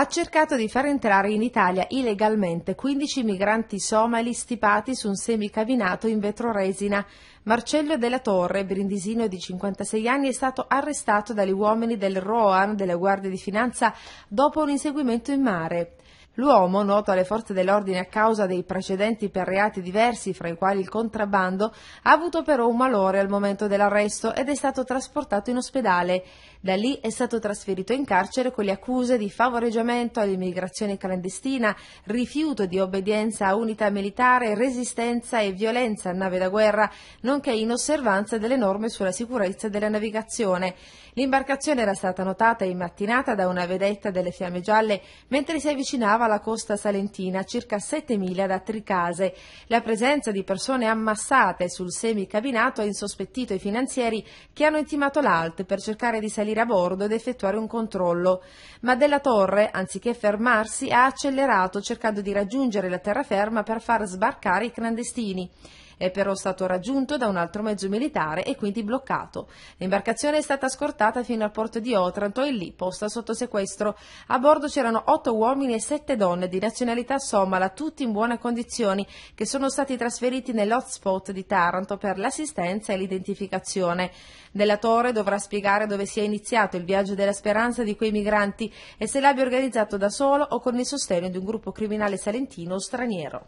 ha cercato di far entrare in Italia illegalmente 15 migranti somali stipati su un semicaminato in vetroresina. Marcello della Torre, brindisino di 56 anni, è stato arrestato dagli uomini del ROAN, della Guardia di Finanza, dopo un inseguimento in mare. L'uomo, noto alle forze dell'ordine a causa dei precedenti per reati diversi, fra i quali il contrabbando, ha avuto però un malore al momento dell'arresto ed è stato trasportato in ospedale. Da lì è stato trasferito in carcere con le accuse di favoreggiamento all'immigrazione clandestina, rifiuto di obbedienza a unità militare, resistenza e violenza a nave da guerra, nonché inosservanza delle norme sulla sicurezza della navigazione. L'imbarcazione era stata notata in mattinata da una vedetta delle Fiamme Gialle mentre si avvicinava la costa salentina, circa 7.000 da Tricase. La presenza di persone ammassate sul semicabinato ha insospettito i finanzieri che hanno intimato l'ALT per cercare di salire a bordo ed effettuare un controllo. Ma Della Torre, anziché fermarsi, ha accelerato cercando di raggiungere la terraferma per far sbarcare i clandestini è però stato raggiunto da un altro mezzo militare e quindi bloccato. L'imbarcazione è stata scortata fino al porto di Otranto e lì posta sotto sequestro. A bordo c'erano otto uomini e sette donne di nazionalità somala, tutti in buone condizioni, che sono stati trasferiti nell'hotspot di Taranto per l'assistenza e l'identificazione. Della Torre dovrà spiegare dove sia iniziato il viaggio della speranza di quei migranti e se l'abbia organizzato da solo o con il sostegno di un gruppo criminale salentino o straniero.